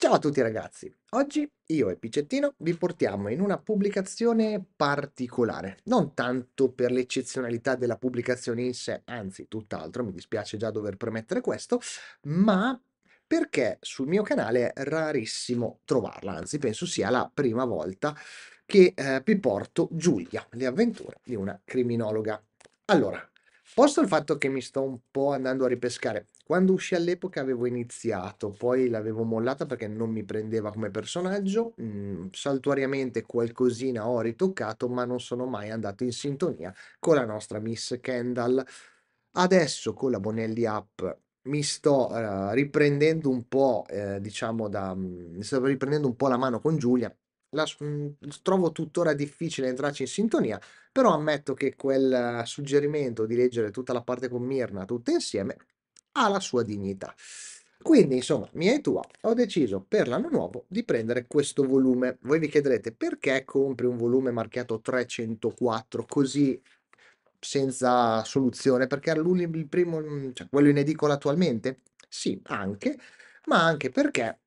Ciao a tutti ragazzi, oggi io e Piccettino vi portiamo in una pubblicazione particolare, non tanto per l'eccezionalità della pubblicazione in sé, anzi tutt'altro, mi dispiace già dover premettere questo, ma perché sul mio canale è rarissimo trovarla, anzi penso sia la prima volta che eh, vi porto Giulia, le avventure di una criminologa. Allora, Posto il fatto che mi sto un po' andando a ripescare, quando uscì all'epoca avevo iniziato, poi l'avevo mollata perché non mi prendeva come personaggio, mm, saltuariamente qualcosina ho ritoccato, ma non sono mai andato in sintonia con la nostra Miss Kendall. Adesso con la Bonelli App mi sto uh, riprendendo un po', eh, diciamo, da, mm, mi sto riprendendo un po' la mano con Giulia la, mm, trovo tuttora difficile entrarci in sintonia, però ammetto che quel suggerimento di leggere tutta la parte con Mirna tutta insieme ha la sua dignità. Quindi, insomma, mia e tua, ho deciso per l'anno nuovo di prendere questo volume. Voi vi chiederete perché compri un volume marchiato 304 così senza soluzione? Perché era il primo, mm, cioè quello in edicola attualmente? Sì, anche, ma anche perché,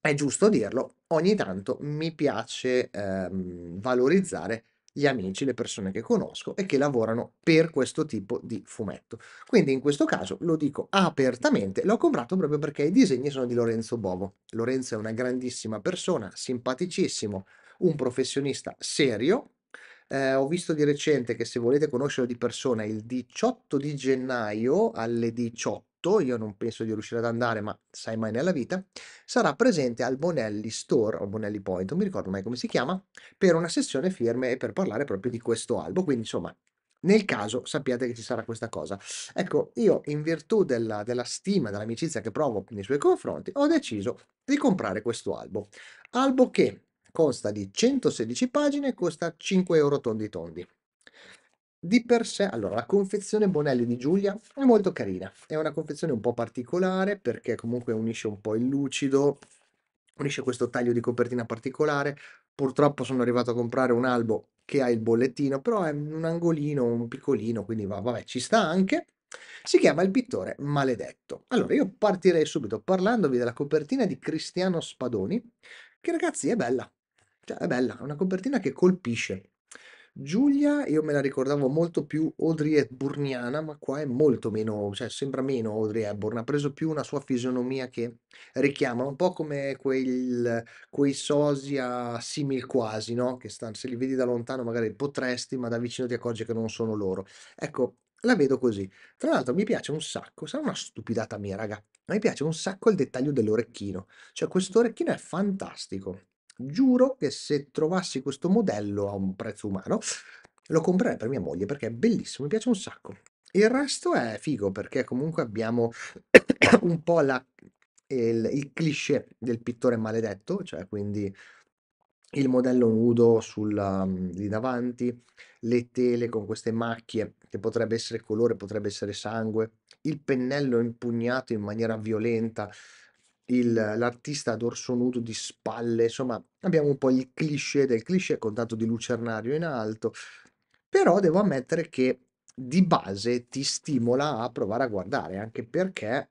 è giusto dirlo, ogni tanto mi piace ehm, valorizzare gli amici, le persone che conosco e che lavorano per questo tipo di fumetto. Quindi in questo caso lo dico apertamente, l'ho comprato proprio perché i disegni sono di Lorenzo Bovo. Lorenzo è una grandissima persona, simpaticissimo, un professionista serio. Eh, ho visto di recente che se volete conoscerlo di persona il 18 di gennaio alle 18 tutto, io non penso di riuscire ad andare, ma sai mai nella vita, sarà presente al Bonelli Store, o Bonelli Point, non mi ricordo mai come si chiama, per una sessione firme e per parlare proprio di questo albo. Quindi, insomma, nel caso sappiate che ci sarà questa cosa. Ecco, io in virtù della, della stima, dell'amicizia che provo nei suoi confronti, ho deciso di comprare questo albo. Albo che consta di 116 pagine e costa 5 euro tondi tondi. Di per sé, allora, la confezione Bonelli di Giulia è molto carina. È una confezione un po' particolare perché comunque unisce un po' il lucido, unisce questo taglio di copertina particolare. Purtroppo sono arrivato a comprare un albo che ha il bollettino, però è un angolino, un piccolino, quindi va, vabbè, ci sta anche. Si chiama Il pittore maledetto. Allora, io partirei subito parlandovi della copertina di Cristiano Spadoni, che ragazzi è bella. Cioè, è bella, è una copertina che colpisce Giulia, io me la ricordavo molto più Audrey Hepburniana, ma qua è molto meno, cioè sembra meno Audrey Hepburn, ha preso più una sua fisionomia che richiama, un po' come quel, quei sosia simil quasi, no? Che stanno, se li vedi da lontano magari potresti, ma da vicino ti accorgi che non sono loro. Ecco, la vedo così. Tra l'altro mi piace un sacco, sarà una stupidata mia, raga, ma mi piace un sacco il dettaglio dell'orecchino. Cioè, questo orecchino è fantastico. Giuro che se trovassi questo modello a un prezzo umano, lo comprerei per mia moglie perché è bellissimo, mi piace un sacco. Il resto è figo perché comunque abbiamo un po' la, il, il cliché del pittore maledetto, cioè quindi il modello nudo sulla, lì um, davanti, le tele con queste macchie che potrebbe essere colore, potrebbe essere sangue, il pennello impugnato in maniera violenta, il, l'artista dorso nudo di spalle, insomma abbiamo un po' il cliché del cliché con tanto di lucernario in alto, però devo ammettere che di base ti stimola a provare a guardare, anche perché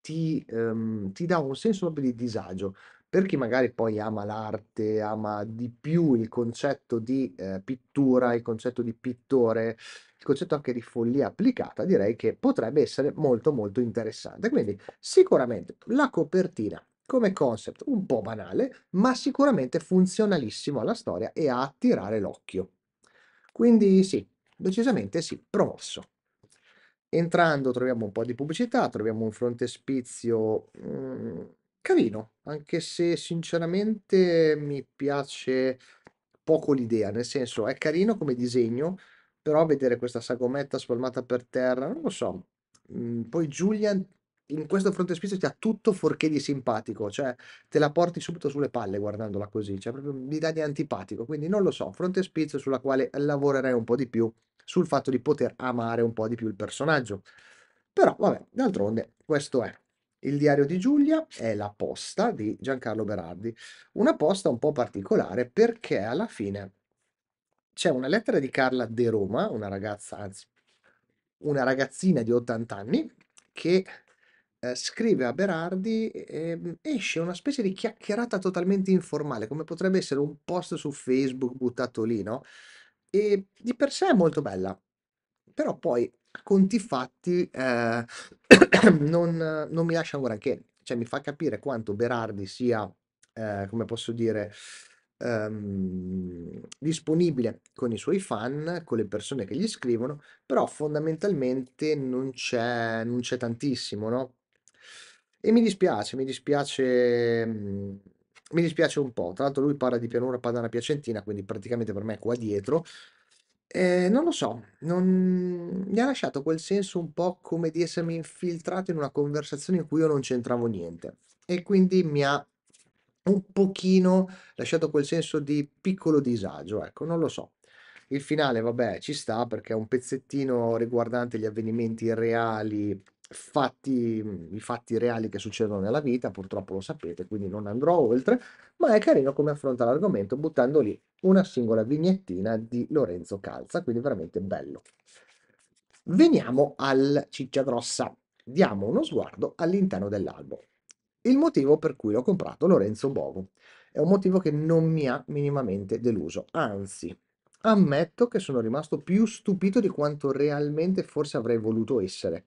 ti, um, ti dà un senso proprio di disagio, per chi magari poi ama l'arte, ama di più il concetto di eh, pittura, il concetto di pittore, il concetto anche di follia applicata, direi che potrebbe essere molto molto interessante. Quindi sicuramente la copertina come concept un po' banale, ma sicuramente funzionalissimo alla storia e a attirare l'occhio. Quindi sì, decisamente sì, promosso. Entrando troviamo un po' di pubblicità, troviamo un frontespizio... Mm, Carino, anche se sinceramente mi piace poco l'idea, nel senso è carino come disegno, però vedere questa sagometta spalmata per terra, non lo so. Mm, poi Julian in questo frontespizio ti ha tutto fuorché di simpatico, cioè te la porti subito sulle palle guardandola così, cioè proprio mi dà di antipatico, quindi non lo so, frontespizio sulla quale lavorerei un po' di più sul fatto di poter amare un po' di più il personaggio. Però vabbè, d'altronde questo è. Il diario di Giulia è la posta di Giancarlo Berardi, una posta un po' particolare perché alla fine c'è una lettera di Carla De Roma, una ragazza, anzi, una ragazzina di 80 anni, che eh, scrive a Berardi eh, esce una specie di chiacchierata totalmente informale, come potrebbe essere un post su Facebook buttato lì, no? E di per sé è molto bella, però poi conti fatti eh, non, non, mi lascia ancora che, cioè mi fa capire quanto Berardi sia, eh, come posso dire, ehm, disponibile con i suoi fan, con le persone che gli scrivono, però fondamentalmente non c'è, non c'è tantissimo, no? E mi dispiace, mi dispiace, mm, mi dispiace un po'. Tra l'altro lui parla di pianura padana piacentina, quindi praticamente per me è qua dietro. Ehm, non lo so, non mi ha lasciato quel senso un po' come di essermi infiltrato in una conversazione in cui io non c'entravo niente e quindi mi ha un pochino lasciato quel senso di piccolo disagio, ecco, non lo so. Il finale, vabbè, ci sta perché è un pezzettino riguardante gli avvenimenti reali fatti, mhmm, i fatti reali che succedono nella vita, purtroppo lo sapete, quindi non andrò oltre, ma è carino come affronta l'argomento buttando lì una singola vignettina di Lorenzo Calza, quindi veramente bello. Veniamo al Ciccia Grossa, diamo uno sguardo all'interno dell'albo. Il motivo per cui l'ho comprato Lorenzo Bovo è un motivo che non mi ha minimamente deluso, anzi ammetto che sono rimasto più stupito di quanto realmente forse avrei voluto essere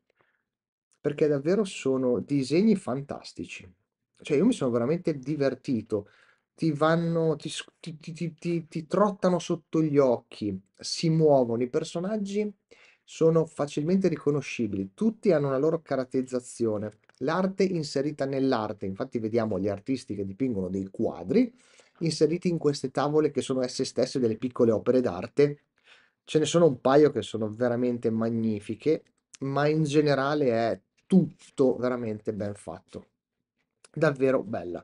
perché davvero sono disegni fantastici. Cioè io mi sono veramente divertito, ti vanno, ti, ti, ti, ti, ti trottano sotto gli occhi, si muovono, i personaggi sono facilmente riconoscibili, tutti hanno una loro caratterizzazione, l'arte inserita nell'arte, infatti vediamo gli artisti che dipingono dei quadri inseriti in queste tavole che sono esse stesse delle piccole opere d'arte, ce ne sono un paio che sono veramente magnifiche, ma in generale è tutto veramente ben fatto. Davvero bella.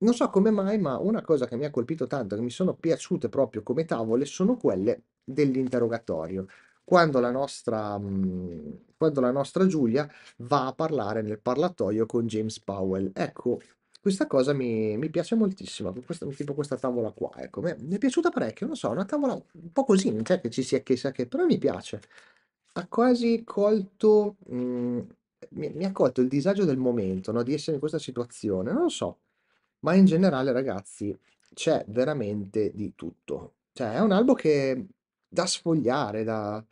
Non so come mai, ma una cosa che mi ha colpito tanto, che mi sono piaciute proprio come tavole, sono quelle dell'interrogatorio. Quando la, nostra, mhmm, quando la nostra Giulia va a parlare nel parlatoio con James Powell. Ecco, questa cosa mi, mi piace moltissimo, questa, tipo questa tavola qua, ecco, mi è piaciuta parecchio, non so, una tavola un po' così, non c'è che ci sia chissà che, però mi piace. Ha quasi colto mh, mhmm, mi, mi ha colto il disagio del momento, no? di essere in questa situazione, non lo so, ma in generale ragazzi c'è veramente di tutto, cioè è un albo che da sfogliare, da,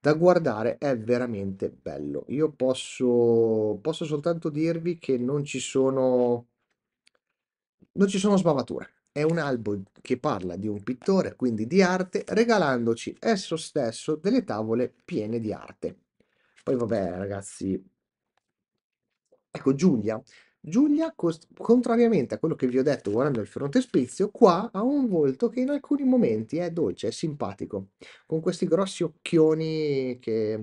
da guardare è veramente bello. Io posso, posso soltanto dirvi che non ci sono, non ci sono sbavature. È un albo che parla di un pittore, quindi di arte, regalandoci esso stesso delle tavole piene di arte. Poi vabbè ragazzi, Ecco, Giulia. Giulia, contrariamente a quello che vi ho detto guardando il frontespizio, qua ha un volto che in alcuni momenti è dolce, è simpatico, con questi grossi occhioni che,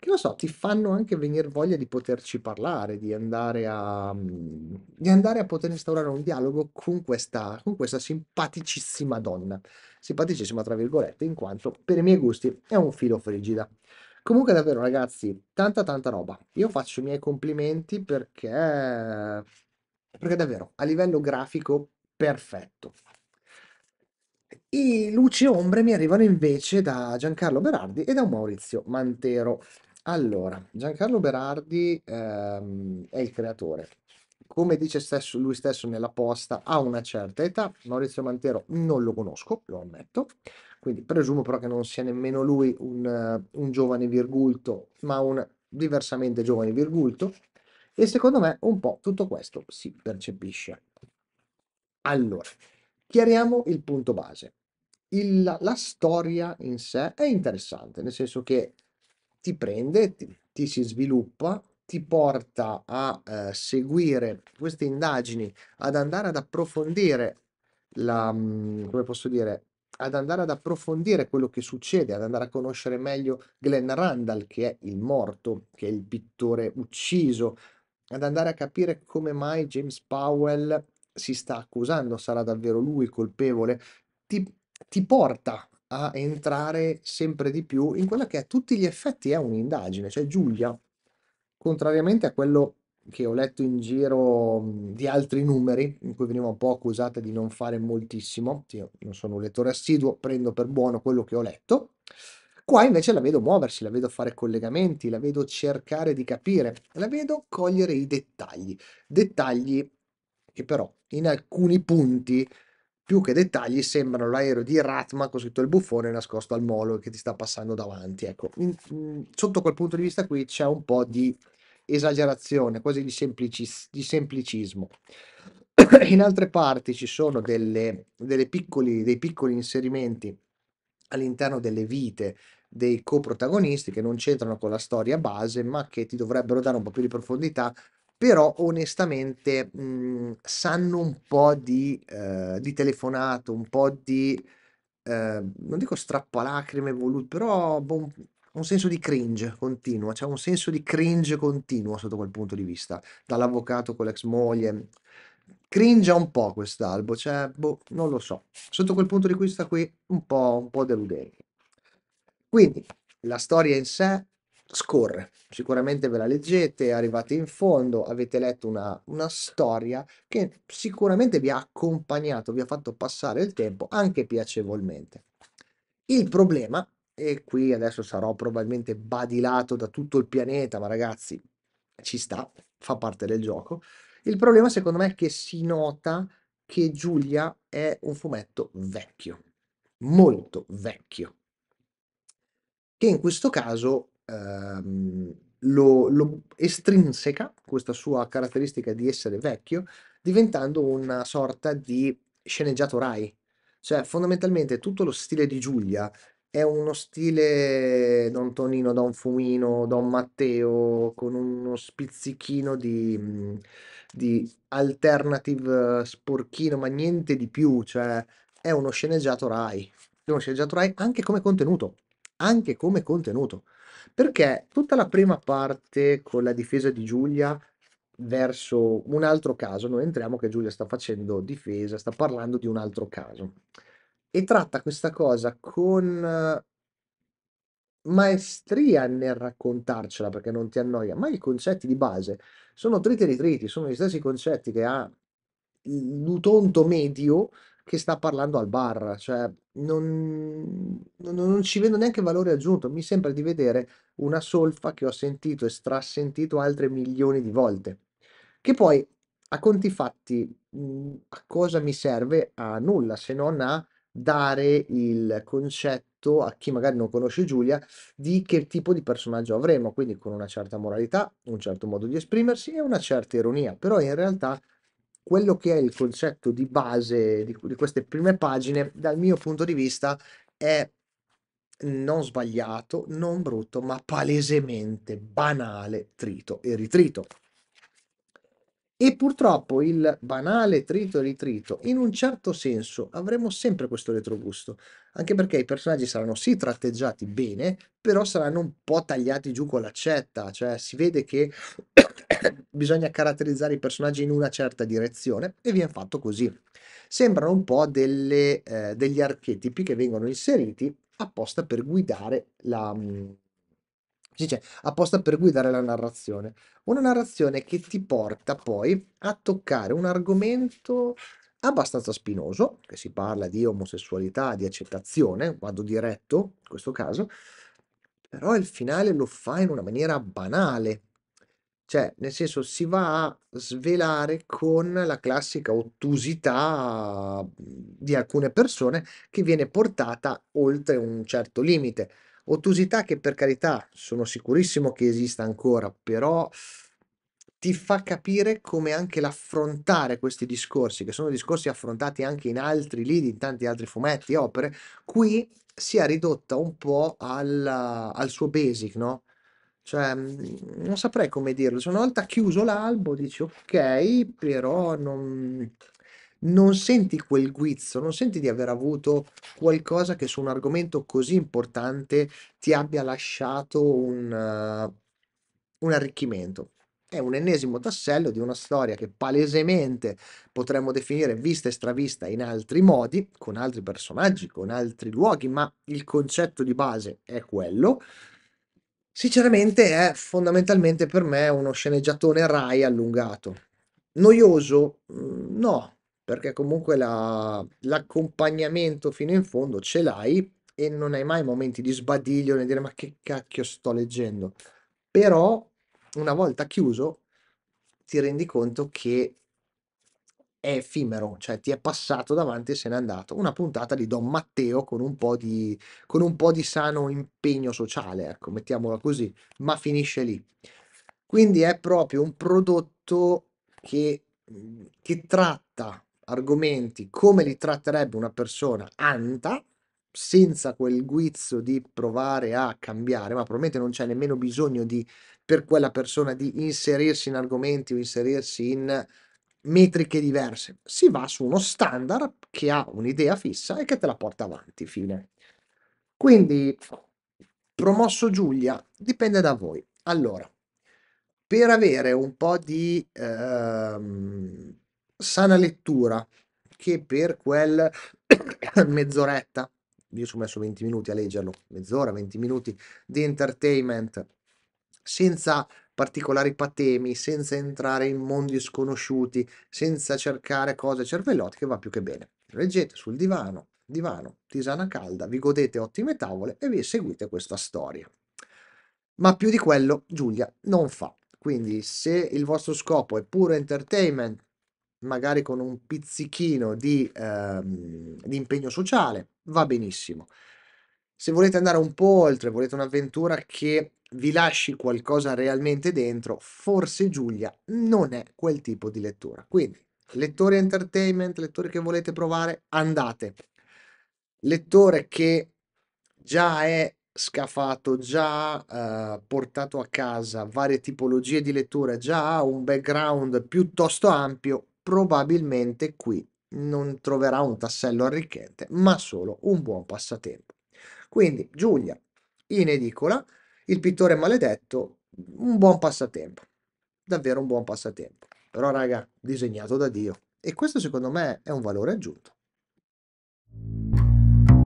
che lo so, ti fanno anche venire voglia di poterci parlare, di andare a, di andare a poter instaurare un dialogo con questa, con questa simpaticissima donna. Simpaticissima, tra virgolette, in quanto per i miei gusti è un filo frigida. Comunque davvero ragazzi, tanta tanta roba. Io faccio i miei complimenti perché, perché davvero a livello grafico perfetto. I luci e ombre mi arrivano invece da Giancarlo Berardi e da Maurizio Mantero. Allora, Giancarlo Berardi ehm, è il creatore come dice stesso, lui stesso nella posta, ha una certa età. Maurizio Mantero non lo conosco, lo ammetto. Quindi presumo però che non sia nemmeno lui un, un giovane virgulto, ma un diversamente giovane virgulto. E secondo me un po' tutto questo si percepisce. Allora, chiariamo il punto base. Il, la, la storia in sé è interessante, nel senso che ti prende, ti, ti si sviluppa, ti porta a eh, seguire queste indagini, ad andare ad approfondire la, mm, come posso dire, ad andare ad approfondire quello che succede, ad andare a conoscere meglio Glenn Randall, che è il morto, che è il pittore ucciso, ad andare a capire come mai James Powell si sta accusando, sarà davvero lui colpevole, ti, ti porta a entrare sempre di più in quella che a tutti gli effetti è un'indagine, cioè Giulia contrariamente a quello che ho letto in giro di altri numeri, in cui veniva un po' accusata di non fare moltissimo, io non sono un lettore assiduo, prendo per buono quello che ho letto, qua invece la vedo muoversi, la vedo fare collegamenti, la vedo cercare di capire, la vedo cogliere i dettagli, dettagli che però in alcuni punti più che dettagli sembrano l'aereo di Ratma con scritto il buffone nascosto al molo che ti sta passando davanti. Ecco, mm, sotto quel punto di vista qui c'è un po' di esagerazione, quasi di, semplicis- di semplicismo. in altre parti ci sono delle, delle piccoli, dei piccoli inserimenti all'interno delle vite dei coprotagonisti che non c'entrano con la storia base, ma che ti dovrebbero dare un po' più di profondità però onestamente mh, mhmm, sanno un po' di, eh, di telefonato, un po' di, eh, non dico strappalacrime voluto, però boh, un senso di cringe continuo, c'è cioè un senso di cringe continuo sotto quel punto di vista, dall'avvocato con l'ex moglie. Cringe un po' quest'albo, cioè, boh, non lo so. Sotto quel punto di vista qui, un po', un po' deludente. Quindi, la storia in sé scorre. Sicuramente ve la leggete, arrivate in fondo, avete letto una, una, storia che sicuramente vi ha accompagnato, vi ha fatto passare il tempo anche piacevolmente. Il problema, e qui adesso sarò probabilmente badilato da tutto il pianeta, ma ragazzi, ci sta, fa parte del gioco. Il problema secondo me è che si nota che Giulia è un fumetto vecchio, molto vecchio, che in questo caso ehm, lo, lo estrinseca, questa sua caratteristica di essere vecchio, diventando una sorta di sceneggiato Rai. Cioè, fondamentalmente tutto lo stile di Giulia è uno stile Don Tonino, Don Fumino, Don Matteo, con uno spizzichino di, di alternative eh, sporchino, ma niente di più. Cioè, è uno sceneggiato Rai. È uno sceneggiato Rai anche come contenuto. Anche come contenuto. Perché tutta la prima parte con la difesa di Giulia verso un altro caso, noi entriamo che Giulia sta facendo difesa, sta parlando di un altro caso e tratta questa cosa con maestria nel raccontarcela perché non ti annoia, ma i concetti di base sono triti e ritriti, sono gli stessi concetti che ha l'utonto medio che sta parlando al bar, cioè non, non, non, ci vedo neanche valore aggiunto, mi sembra di vedere una solfa che ho sentito e strassentito altre milioni di volte, che poi a conti fatti mhmm, a cosa mi serve? A nulla se non a dare il concetto a chi magari non conosce Giulia di che tipo di personaggio avremo, quindi con una certa moralità, un certo modo di esprimersi e una certa ironia, però in realtà quello che è il concetto di base di, di queste prime pagine, dal mio punto di vista, è non sbagliato, non brutto, ma palesemente banale trito e ritrito. E purtroppo il banale trito e ritrito, in un certo senso, avremo sempre questo retrogusto, anche perché i personaggi saranno sì tratteggiati bene, però saranno un po' tagliati giù con l'accetta, cioè si vede che bisogna caratterizzare i personaggi in una certa direzione e viene fatto così. Sembrano un po' delle, eh, degli archetipi che vengono inseriti apposta per guidare la... Mm, si dice apposta per guidare la narrazione. Una narrazione che ti porta poi a toccare un argomento abbastanza spinoso, che si parla di omosessualità, di accettazione, vado diretto in questo caso, però il finale lo fa in una maniera banale, cioè, nel senso, si va a svelare con la classica ottusità mhmm, di alcune persone che viene portata oltre un certo limite. Ottusità che per carità sono sicurissimo che esista ancora, però ti fa capire come anche l'affrontare questi discorsi, che sono discorsi affrontati anche in altri lidi, in tanti altri fumetti, opere, qui si è ridotta un po' al, al suo basic, no? Cioè, mhmm, non saprei come dirlo. Cioè, una volta chiuso l'albo dici ok, però non, non senti quel guizzo, non senti di aver avuto qualcosa che su un argomento così importante ti abbia lasciato un, uh, un arricchimento. È un ennesimo tassello di una storia che palesemente potremmo definire vista e stravista in altri modi, con altri personaggi, con altri luoghi, ma il concetto di base è quello. Sinceramente è fondamentalmente per me uno sceneggiatone Rai allungato. Noioso? Mm, no, perché comunque la- l'accompagnamento fino in fondo ce l'hai e non hai mai momenti di sbadiglio nel dire ma che cacchio sto leggendo. Però una volta chiuso ti rendi conto che è effimero, cioè ti è passato davanti e se n'è andato. Una puntata di Don Matteo con un po' di, con un po di sano impegno sociale, ecco, mettiamola così, ma finisce lì. Quindi è proprio un prodotto che, mhmm, che tratta argomenti come li tratterebbe una persona anta, senza quel guizzo di provare a cambiare, ma probabilmente non c'è nemmeno bisogno di, per quella persona di inserirsi in argomenti o inserirsi in metriche diverse, si va su uno standard che ha un'idea fissa e che te la porta avanti, fine. Quindi, promosso Giulia, dipende da voi. Allora, per avere un po' di ehm, sana lettura, che per quel mezz'oretta, io sono messo 20 minuti a leggerlo, mezz'ora, 20 minuti di entertainment senza particolari patemi, senza entrare in mondi sconosciuti, senza cercare cose cervellotiche, va più che bene. Leggete sul divano, divano, tisana calda, vi godete ottime tavole e vi seguite questa storia. Ma più di quello Giulia non fa. Quindi se il vostro scopo è puro entertainment, magari con un pizzichino di, ehm, di impegno sociale, va benissimo. Se volete andare un po' oltre, volete un'avventura che vi lasci qualcosa realmente dentro, forse Giulia non è quel tipo di lettura. Quindi, lettore entertainment, lettore che volete provare, andate. Lettore che già è scafato, già eh, portato a casa varie tipologie di lettura, già ha un background piuttosto ampio, probabilmente qui non troverà un tassello arricchente, ma solo un buon passatempo. Quindi Giulia in edicola il pittore maledetto, un buon passatempo, davvero un buon passatempo. Però raga, disegnato da Dio. E questo secondo me è un valore aggiunto.